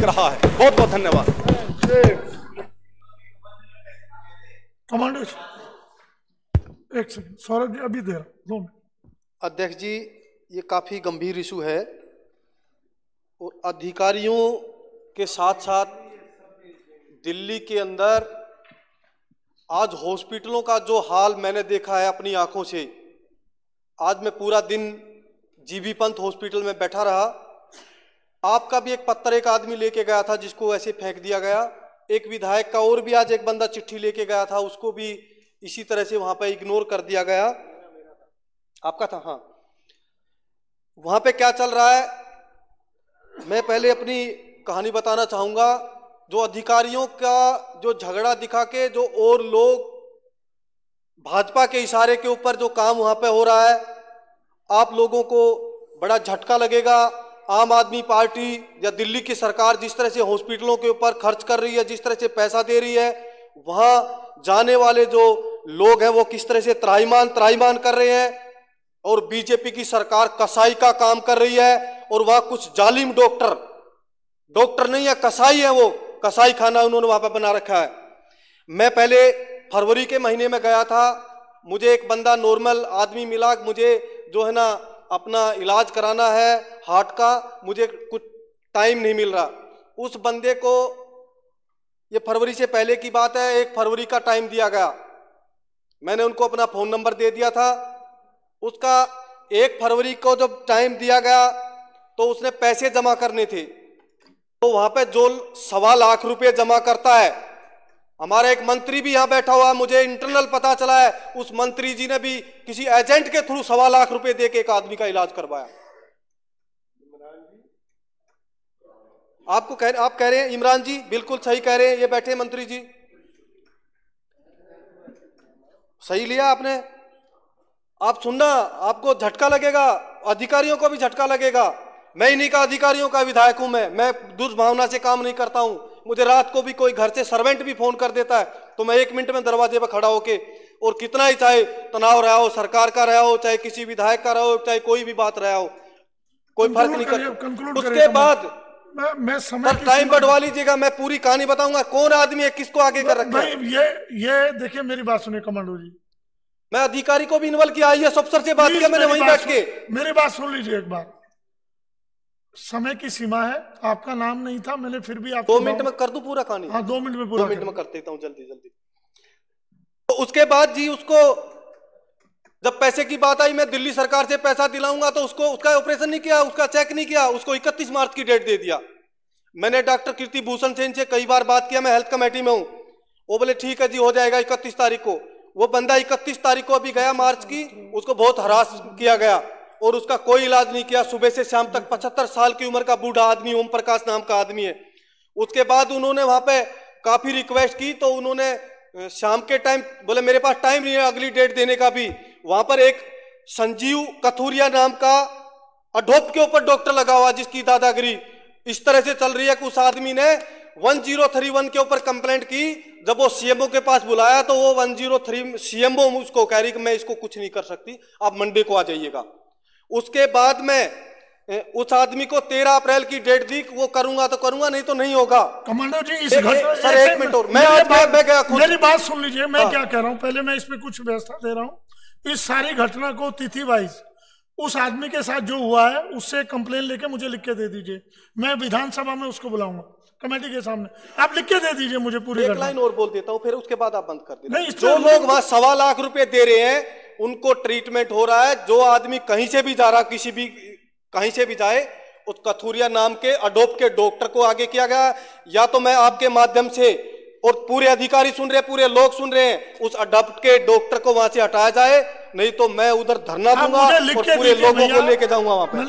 दिख रहा है बहुत बहुत धन्यवाद कमांडर एक सौरभ जी अभी दे रहा अध्यक्ष जी ये काफ़ी गंभीर इशू है और अधिकारियों के साथ साथ दिल्ली के अंदर आज हॉस्पिटलों का जो हाल मैंने देखा है अपनी आंखों से आज मैं पूरा दिन जीबी पंत हॉस्पिटल में बैठा रहा आपका भी एक पत्थर एक आदमी लेके गया था जिसको ऐसे फेंक दिया गया एक विधायक का और भी आज एक बंदा चिट्ठी लेके गया था उसको भी इसी तरह से वहां पर इग्नोर कर दिया गया आपका था हाँ वहां पे क्या चल रहा है मैं पहले अपनी कहानी बताना चाहूंगा जो अधिकारियों का जो झगड़ा दिखा के जो और लोग भाजपा के इशारे के ऊपर जो काम वहां पे हो रहा है आप लोगों को बड़ा झटका लगेगा आम आदमी पार्टी या दिल्ली की सरकार जिस तरह से हॉस्पिटलों के ऊपर खर्च कर रही है जिस तरह से पैसा दे रही है वहाँ जाने वाले जो लोग हैं वो किस तरह से त्राईमान त्राईमान कर रहे हैं और बीजेपी की सरकार कसाई का काम कर रही है और वहाँ कुछ जालिम डॉक्टर डॉक्टर नहीं है कसाई है वो कसाई खाना उन्होंने वहाँ पर बना रखा है मैं पहले फरवरी के महीने में गया था मुझे एक बंदा नॉर्मल आदमी मिला मुझे जो है ना अपना इलाज कराना है हार्ट का मुझे कुछ टाइम नहीं मिल रहा उस बंदे को ये फरवरी से पहले की बात है एक फरवरी का टाइम दिया गया मैंने उनको अपना फ़ोन नंबर दे दिया था उसका एक फरवरी को जब टाइम दिया गया तो उसने पैसे जमा करने थे तो वहाँ पे जो सवा लाख रुपए जमा करता है हमारा एक मंत्री भी यहाँ बैठा हुआ है मुझे इंटरनल पता चला है उस मंत्री जी ने भी किसी एजेंट के थ्रू सवा लाख रुपए दे के एक आदमी का इलाज करवाया आपको कह आप कह रहे हैं इमरान जी बिल्कुल सही कह रहे हैं ये बैठे मंत्री जी सही लिया आपने आप सुनना आपको झटका लगेगा अधिकारियों को भी झटका लगेगा मैं इन्हीं का अधिकारियों का विधायक हूं मैं मैं दुर्भावना से काम नहीं करता हूं मुझे रात को भी कोई घर से सर्वेंट भी फोन कर देता है तो मैं एक मिनट में दरवाजे पर खड़ा होके और कितना ही चाहे तनाव रहा हो सरकार का रहा हो चाहे किसी विधायक का रहा हो चाहे कोई भी बात रहा हो कोई फर्क नहीं कर उसके तो बाद मैं, मैं समय टाइम बढ़वा लीजिएगा मैं पूरी कहानी बताऊंगा कौन आदमी है किसको आगे कर रखा है ये ये देखिए मेरी बात सुनिए कमांडो जी मैं अधिकारी को भी इन्वॉल्व किया आई एस अफसर से बात किया मैंने वहीं बैठ के मेरी बात सुन लीजिए एक बार समय की सीमा है आपका नाम नहीं था मैंने फिर भी आपको दो मिनट में कर दू पूरा कहानी हाँ दो मिनट में पूरा दो मिनट में कर देता हूँ जल्दी जल्दी तो उसके बाद जी उसको जब पैसे की बात आई मैं दिल्ली सरकार से पैसा दिलाऊंगा तो उसको उसका ऑपरेशन नहीं किया उसका चेक नहीं किया उसको 31 मार्च की डेट दे दिया मैंने डॉक्टर कीर्ति भूषण सेन से कई बार बात किया मैं हेल्थ कमेटी में हूँ वो बोले ठीक है जी हो जाएगा इकतीस तारीख को वो बंदा इकतीस तारीख को अभी गया मार्च की उसको बहुत हरास किया गया और उसका कोई इलाज नहीं किया सुबह से शाम तक पचहत्तर साल की उम्र का बूढ़ा आदमी ओम प्रकाश नाम का आदमी है उसके बाद उन्होंने वहां पे काफ़ी रिक्वेस्ट की तो उन्होंने शाम के टाइम बोले मेरे पास टाइम नहीं है अगली डेट देने का भी वहां पर एक संजीव कथुरिया नाम का अडोप के ऊपर डॉक्टर लगा हुआ जिसकी दादागिरी इस तरह से चल रही है कि उस आदमी ने वन जीरो थ्री वन के ऊपर कंप्लेंट की जब वो सीएमओ के पास बुलाया तो वो वन जीरो थ्री सीएमओ उसको कह रही कि मैं इसको कुछ नहीं कर सकती आप मंडे को आ जाइएगा उसके बाद में उस आदमी को तेरह अप्रैल की डेट दी वो करूंगा तो करूंगा नहीं तो नहीं होगा कमांडर जी इस सर एक मिनट और मैं बात मैं क्या मेरी बात सुन लीजिए मैं हाँ। क्या कह रहा हूँ पहले मैं इसमें कुछ व्यवस्था दे रहा हूँ इस सारी घटना को तिथि वाइज उस आदमी के साथ जो हुआ है उससे कंप्लेन लेके मुझे लिख के दे दीजिए मैं विधानसभा में उसको बुलाऊंगा कमेटी के सामने आप लिख के दे दीजिए मुझे पूरी एक लाइन और बोल देता हूँ फिर उसके बाद आप बंद कर दीजिए जो लोग वहां सवा लाख रुपए दे रहे हैं उनको ट्रीटमेंट हो रहा है जो आदमी कहीं से भी जा रहा किसी भी कहीं से भी जाए उस कथुरिया नाम के अडोप के डॉक्टर को आगे किया गया या तो मैं आपके माध्यम से और पूरे अधिकारी सुन रहे पूरे लोग सुन रहे हैं उस अडोप्ट के डॉक्टर को वहां से हटाया जाए नहीं तो मैं उधर धरना दूंगा और पूरे लोगों को लेके जाऊंगा वहां पर